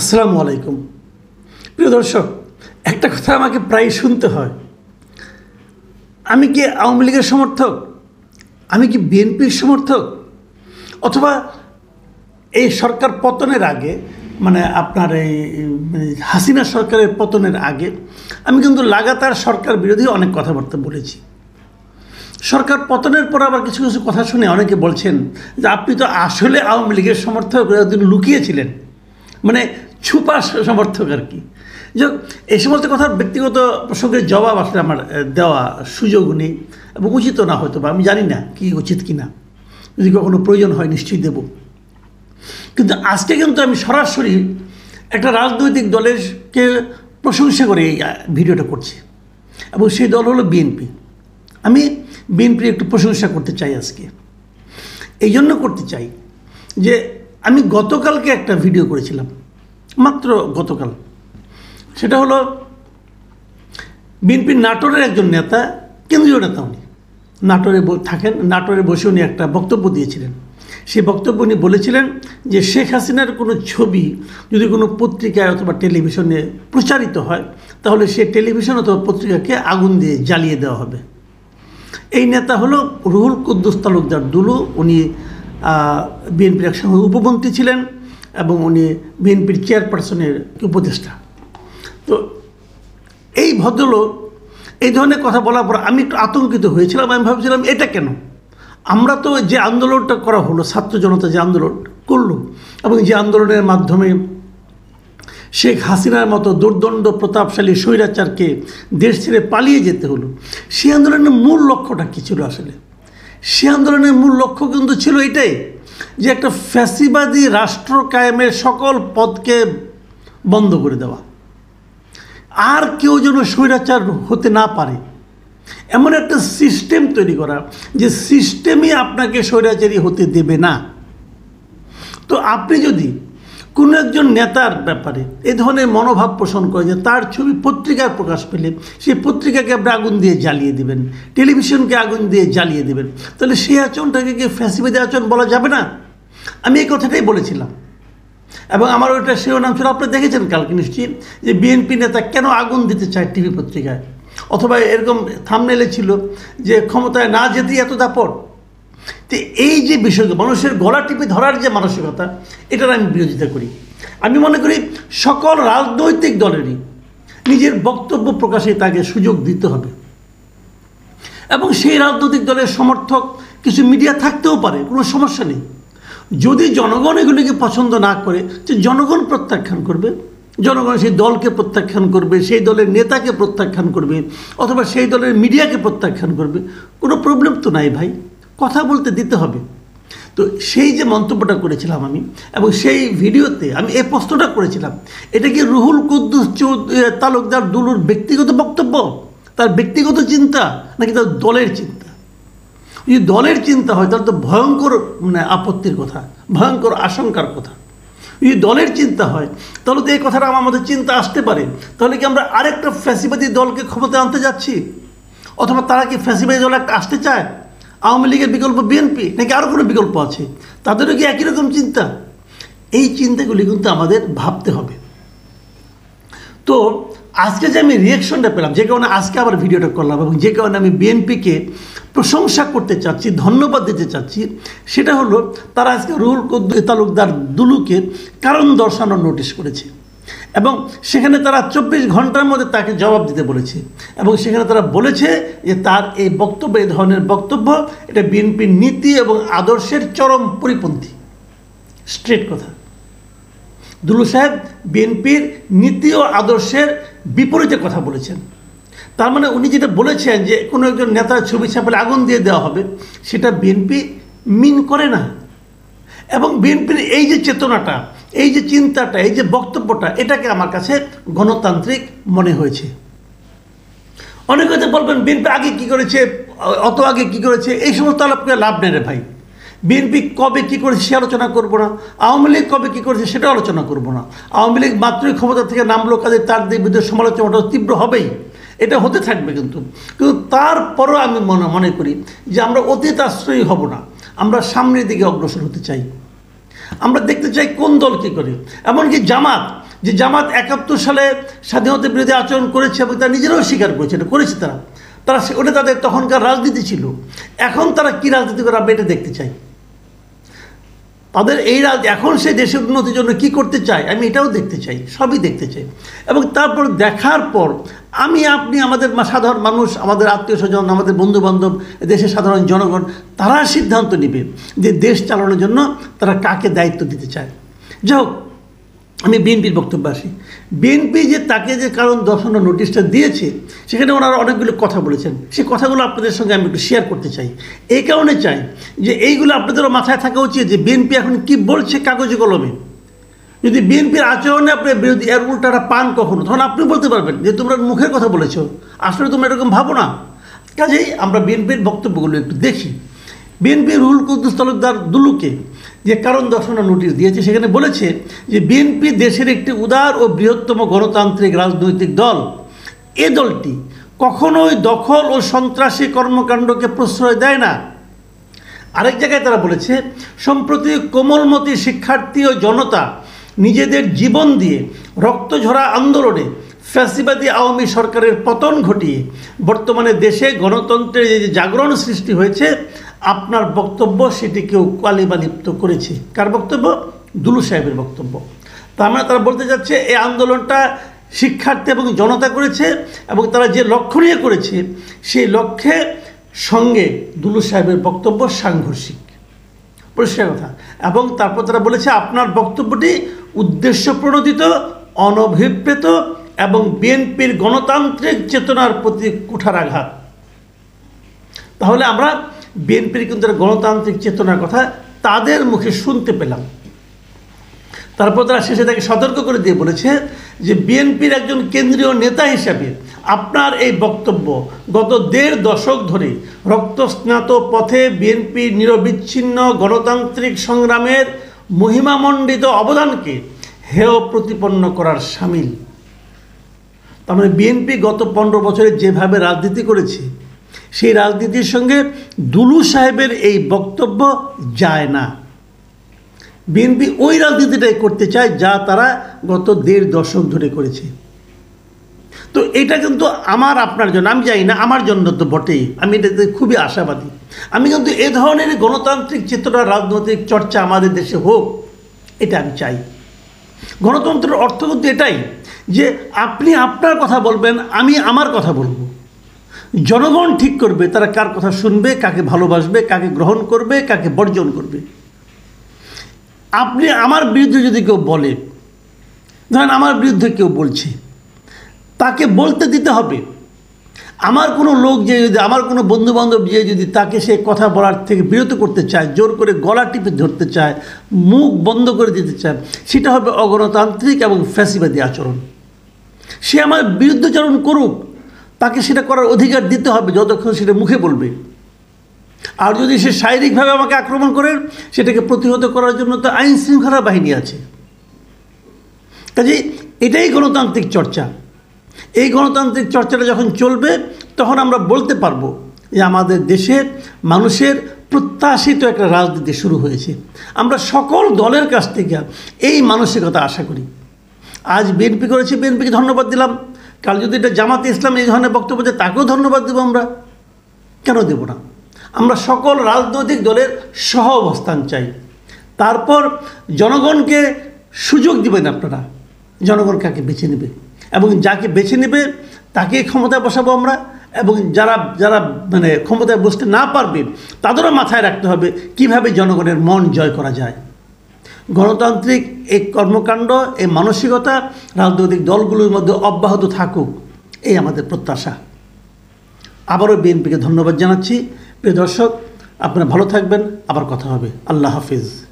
আসসালামু আলাইকুম প্রিয় দর্শক একটা কথা আমাকে প্রায় শুনতে হয় আমি কি আওয়ামী লীগের সমর্থক আমি কি বিএনপির সমর্থক অথবা এই সরকার পতনের আগে মানে আপনার এই মানে হাসিনা সরকারের পতনের আগে আমি কিন্তু লাগাতার সরকার বিরোধী অনেক কথাবার্তা বলেছি সরকার পতনের পর আবার কিছু কিছু কথা শুনে অনেকে বলছেন যে আপনি তো আসলে আওয়ামী লীগের সমর্থক লুকিয়েছিলেন মানে সুপার সমর্থক আর কি এই সমস্ত কথার ব্যক্তিগত প্রসঙ্গের জবাব আসলে আমার দেওয়া সুযোগ নেই এবং উচিত না হয়তো বা আমি জানি না কি উচিত কি না যদি কখনো প্রয়োজন হয় নিশ্চয়ই দেব কিন্তু আজকে কিন্তু আমি সরাসরি একটা রাজনৈতিক দলের কে প্রশংসা করে এই ভিডিওটা করছি এবং সেই দল হলো বিএনপি আমি বিএনপির একটু প্রশংসা করতে চাই আজকে এই জন্য করতে চাই যে আমি গতকালকে একটা ভিডিও করেছিলাম মাত্র গতকাল সেটা হলো বিএনপির নাটোরের একজন নেতা কেন্দ্রীয় নেতা উনি নাটোরে থাকেন নাটোরে বসে উনি একটা বক্তব্য দিয়েছিলেন সেই বক্তব্য উনি বলেছিলেন যে শেখ হাসিনার কোনো ছবি যদি কোনো পত্রিকায় অথবা টেলিভিশনে প্রচারিত হয় তাহলে সে টেলিভিশন অথবা পত্রিকাকে আগুন দিয়ে জ্বালিয়ে দেওয়া হবে এই নেতা হলো রুহুল কুদ্দুস তালুকদার দুলু উনি বিএনপির একসঙ্গে উপমন্ত্রী ছিলেন এবং উনি বিএনপির চেয়ারপারসনের উপদেষ্টা তো এই ভদ্রলোক এই ধরনের কথা বলার পর আমি একটু আতঙ্কিত হয়েছিলাম আমি ভাবছিলাম এটা কেন আমরা তো যে আন্দোলনটা করা হলো ছাত্র জনতা যে আন্দোলন করলো এবং যে আন্দোলনের মাধ্যমে শেখ হাসিনার মতো দুর্দণ্ড প্রতাপশালী স্বৈরাচারকে দেশ ছেড়ে পালিয়ে যেতে হলো সে আন্দোলনের মূল লক্ষ্যটা কী ছিল আসলে সে আন্দোলনের মূল লক্ষ্য কিন্তু ছিল এটাই যে একটা ফ্যাসিবাদী রাষ্ট্র কায়েমের সকল পদকে বন্ধ করে দেওয়া আর কেউ যেন স্বৈরাচার হতে না পারে এমন একটা সিস্টেম তৈরি করা যে সিস্টেমই আপনাকে স্বৈরাচারী হতে দেবে না তো আপনি যদি কোনো একজন নেতার ব্যাপারে এ ধরনের মনোভাব পোষণ করে যে তার ছবি পত্রিকার প্রকাশ পেলে সেই পত্রিকাকে আপনি আগুন দিয়ে জ্বালিয়ে দেবেন টেলিভিশনকে আগুন দিয়ে জ্বালিয়ে দেবেন তাহলে সেই আচরণটাকে কি ফ্যাসিবাদী আচরণ বলা যাবে না আমি এই কথাটাই বলেছিলাম এবং আমার ওইটা শিরোনাম ছিল আপনি দেখেছেন কালকে নিশ্চয়ই যে বিএনপি নেতা কেন আগুন দিতে চায় টিভি পত্রিকায় অথবা এরকম থামনেলে ছিল যে ক্ষমতায় না যেতেই এত দাপট তো এই যে বিষয় মানুষের গলা টিপে ধরার যে মানসিকতা এটার আমি বিরোধিতা করি আমি মনে করি সকল রাজনৈতিক দলেরই নিজের বক্তব্য প্রকাশে তাকে সুযোগ দিতে হবে এবং সেই রাজনৈতিক দলের সমর্থক কিছু মিডিয়া থাকতেও পারে কোনো সমস্যা নেই যদি জনগণ এগুলিকে পছন্দ না করে যে জনগণ প্রত্যাখ্যান করবে জনগণ সেই দলকে প্রত্যাখ্যান করবে সেই দলের নেতাকে প্রত্যাখ্যান করবে অথবা সেই দলের মিডিয়াকে প্রত্যাখ্যান করবে কোনো প্রবলেম তো নাই ভাই কথা বলতে দিতে হবে তো সেই যে মন্তব্যটা করেছিলাম আমি এবং সেই ভিডিওতে আমি এই প্রশ্নটা করেছিলাম এটা কি রুহুল কুদ্দুস তালুকদার দুলুর ব্যক্তিগত বক্তব্য তার ব্যক্তিগত চিন্তা নাকি তার দলের চিন্তা যদি দলের চিন্তা হয় তাহলে তো ভয়ঙ্কর মানে আপত্তির কথা ভয়ঙ্কর আশঙ্কার কথা যদি দলের চিন্তা হয় তাহলে তো এই কথাটা আমাদের চিন্তা আসতে পারে তাহলে কি আমরা আরেকটা ফ্যাসিবাদী দলকে ক্ষমতা আনতে যাচ্ছি অথবা তারা কি ফ্যাসিবাদী দল একটা আসতে চায় আওয়ামী লীগের বিকল্প বিএনপি নাকি আরও কোনো বিকল্প আছে তাদেরও কি একই রকম চিন্তা এই চিন্তাগুলি কিন্তু আমাদের ভাবতে হবে তো আজকে যে আমি রিয়াকশনটা পেলাম যে কারণে আজকে আবার ভিডিওটা করলাম এবং যে কারণে আমি বিএনপিকে প্রশংসা করতে চাচ্ছি ধন্যবাদ দিতে চাচ্ছি সেটা হলো তারা আজকে রুহুল তালুকদার দুলুকে কারণ দর্শানোর নোটিশ করেছে এবং সেখানে তারা চব্বিশ ঘন্টার মধ্যে তাকে জবাব দিতে বলেছে এবং সেখানে তারা বলেছে যে তার এই বক্তব্য এই ধরনের বক্তব্য এটা বিএনপির নীতি এবং আদর্শের চরম পরিপন্থী স্ট্রেট কথা দুলু সাহেব বিএনপির নীতি ও আদর্শের বিপরীতে কথা বলেছেন তার মানে উনি যেটা বলেছেন যে কোনো একজন নেতার ছবি ছাপালে আগুন দিয়ে দেওয়া হবে সেটা বিএনপি মিন করে না এবং বিএনপির এই যে চেতনাটা এই যে চিন্তাটা এই যে বক্তব্যটা এটাকে আমার কাছে গণতান্ত্রিক মনে হয়েছে অনেক হয়তো বলবেন বিএনপি আগে কি করেছে অত আগে কি করেছে এই সমস্ত আলাপকে লাভ নেই রে ভাই বিএনপি কবে কি করেছে সে আলোচনা করব না আওয়ামী লীগ কবে কি করেছে সেটা আলোচনা করব না আওয়ামী লীগ মাত্রই ক্ষমতা থেকে নামলো কাজে তার বিদ্যুৎ সমালোচনাটা তীব্র হবেই এটা হতে থাকবে কিন্তু কিন্তু তারপরও আমি মনে মনে করি যে আমরা অতীত আশ্রয়ী হব না আমরা সামনের দিকে অগ্রসর হতে চাই আমরা দেখতে চাই কোন দল কী করে এমনকি জামাত যে জামাত একাত্তর সালে স্বাধীনতা বিরোধী আচরণ করেছে এবং তারা নিজেরাও স্বীকার করেছে এটা করেছে তারা তারা ওটা তাদের তখনকার রাজনীতি ছিল এখন তারা কি রাজনীতি করে আমরা এটা দেখতে চাই তাদের এই রাজ এখন সে দেশের উন্নতির জন্য কি করতে চায় আমি এটাও দেখতে চাই সবই দেখতে চাই এবং তারপর দেখার পর আমি আপনি আমাদের সাধারণ মানুষ আমাদের আত্মীয় স্বজন আমাদের বন্ধুবান্ধব দেশের সাধারণ জনগণ তারা সিদ্ধান্ত নেবে যে দেশ চালানোর জন্য তারা কাকে দায়িত্ব দিতে চায় যাই আমি বিএনপির বক্তব্য আসি বিএনপি যে তাকে যে কারণ দর্শানো নোটিশটা দিয়েছে সেখানে ওনারা অনেকগুলো কথা বলেছেন সে কথাগুলো আপনাদের সঙ্গে আমি একটু শেয়ার করতে চাই এই কারণে চাই যে এইগুলো আপনাদেরও মাথায় থাকা উচিত যে বিএনপি এখন কি বলছে কাগজে কলমে যদি বিএনপির আচরণে আপনি বিরোধী এর উল্টারা পান কখনো তখন আপনি বলতে পারবেন যে তোমরা মুখের কথা বলেছ আসলে তোমরা এরকম ভাবো না কাজেই আমরা বিএনপির বক্তব্যগুলো একটু দেখি বিএনপি রুল কুদ্দুস তালুকদার দুলুকে যে কারণ দর্শানো নোটিশ দিয়েছে সেখানে বলেছে যে বিএনপি দেশের একটি উদার ও বৃহত্তম গণতান্ত্রিক রাজনৈতিক দল এ দলটি কখনোই দখল ও সন্ত্রাসী কর্মকাণ্ডকে প্রশ্রয় দেয় না আরেক জায়গায় তারা বলেছে সম্প্রতি কোমলমতি শিক্ষার্থী ও জনতা নিজেদের জীবন দিয়ে রক্তঝরা আন্দোলনে ফ্যাসিবাদী আওয়ামী সরকারের পতন ঘটিয়ে বর্তমানে দেশে গণতন্ত্রের যে জাগরণ সৃষ্টি হয়েছে আপনার বক্তব্য সেটি কালিমা লিপ্ত করেছে কার বক্তব্য দুলু সাহেবের বক্তব্য তার মানে তারা বলতে যাচ্ছে এই আন্দোলনটা শিক্ষার্থী এবং জনতা করেছে এবং তারা যে লক্ষ্য নিয়ে করেছে সেই লক্ষ্যে সঙ্গে দুলু সাহেবের বক্তব্য সাংঘর্ষিক পরিষ্কার কথা এবং তারপর তারা বলেছে আপনার বক্তব্যটি উদ্দেশ্য প্রণোদিত অনভিপ্রেত এবং বিএনপির গণতান্ত্রিক চেতনার প্রতি কুঠারাঘাত তাহলে আমরা বিএনপির কিন্তু গণতান্ত্রিক চেতনার কথা তাদের মুখে শুনতে পেলাম তারপর তারা শেষে তাকে সতর্ক করে দিয়ে বলেছে যে বিএনপির একজন কেন্দ্রীয় নেতা হিসাবে আপনার এই বক্তব্য গত দেড় দশক ধরে রক্তস্নাত পথে বিএনপি নিরবিচ্ছিন্ন গণতান্ত্রিক সংগ্রামের মহিমামণ্ডিত অবদানকে হেয় প্রতিপন্ন করার সামিল তার মানে বিএনপি গত পনেরো বছরে যেভাবে রাজনীতি করেছে সেই রাজনীতির সঙ্গে দুলু সাহেবের এই বক্তব্য যায় না বিএনপি ওই রাজনীতিটাই করতে চায় যা তারা গত দেড় দশক ধরে করেছে তো এটা কিন্তু আমার আপনার জন্য আমি জানি না আমার জন্য তো বটেই আমি এটাতে খুবই আশাবাদী আমি কিন্তু এ ধরনের গণতান্ত্রিক চিত্রটা রাজনৈতিক চর্চা আমাদের দেশে হোক এটা আমি চাই গণতন্ত্রের অর্থ কিন্তু এটাই যে আপনি আপনার কথা বলবেন আমি আমার কথা বলবো জনগণ ঠিক করবে তারা কার কথা শুনবে কাকে ভালোবাসবে কাকে গ্রহণ করবে কাকে বর্জন করবে আপনি আমার বিরুদ্ধে যদি কেউ বলে ধরেন আমার বিরুদ্ধে কেউ বলছে তাকে বলতে দিতে হবে আমার কোনো লোক যে যদি আমার কোনো বন্ধুবান্ধব যে যদি তাকে সে কথা বলার থেকে বিরত করতে চায় জোর করে গলা টিপে ধরতে চায় মুখ বন্ধ করে দিতে চায় সেটা হবে অগণতান্ত্রিক এবং ফ্যাসিবাদী আচরণ সে আমার বিরুদ্ধাচরণ করুক তাকে সেটা করার অধিকার দিতে হবে যতক্ষণ সেটা মুখে বলবে আর যদি সে শারীরিকভাবে আমাকে আক্রমণ করে সেটাকে প্রতিহত করার জন্য তো আইন শৃঙ্খলা বাহিনী আছে কাজে এটাই গণতান্ত্রিক চর্চা এই গণতান্ত্রিক চর্চাটা যখন চলবে তখন আমরা বলতে পারবো যে আমাদের দেশের মানুষের প্রত্যাশিত একটা রাজনীতি শুরু হয়েছে আমরা সকল দলের কাছ থেকে এই মানসিকতা আশা করি আজ বিএনপি করেছে বিএনপিকে ধন্যবাদ দিলাম কাল যদি এটা জামাত ইসলাম এই ধরনের বক্তব্য দেয় তাকেও ধন্যবাদ দেবো আমরা কেন দেব না আমরা সকল রাজনৈতিক দলের সহ অবস্থান চাই তারপর জনগণকে সুযোগ দিবেন আপনারা জনগণ কাকে বেছে নেবে এবং যাকে বেছে নেবে তাকে ক্ষমতায় বসাবো আমরা এবং যারা যারা মানে ক্ষমতায় বসতে না পারবে তাদেরও মাথায় রাখতে হবে কিভাবে জনগণের মন জয় করা যায় গণতান্ত্রিক এই কর্মকাণ্ড এই মানসিকতা রাজনৈতিক দলগুলোর মধ্যে অব্যাহত থাকুক এই আমাদের প্রত্যাশা আবারও বিএনপিকে ধন্যবাদ জানাচ্ছি প্রিয় দর্শক আপনারা ভালো থাকবেন আবার কথা হবে আল্লাহ হাফিজ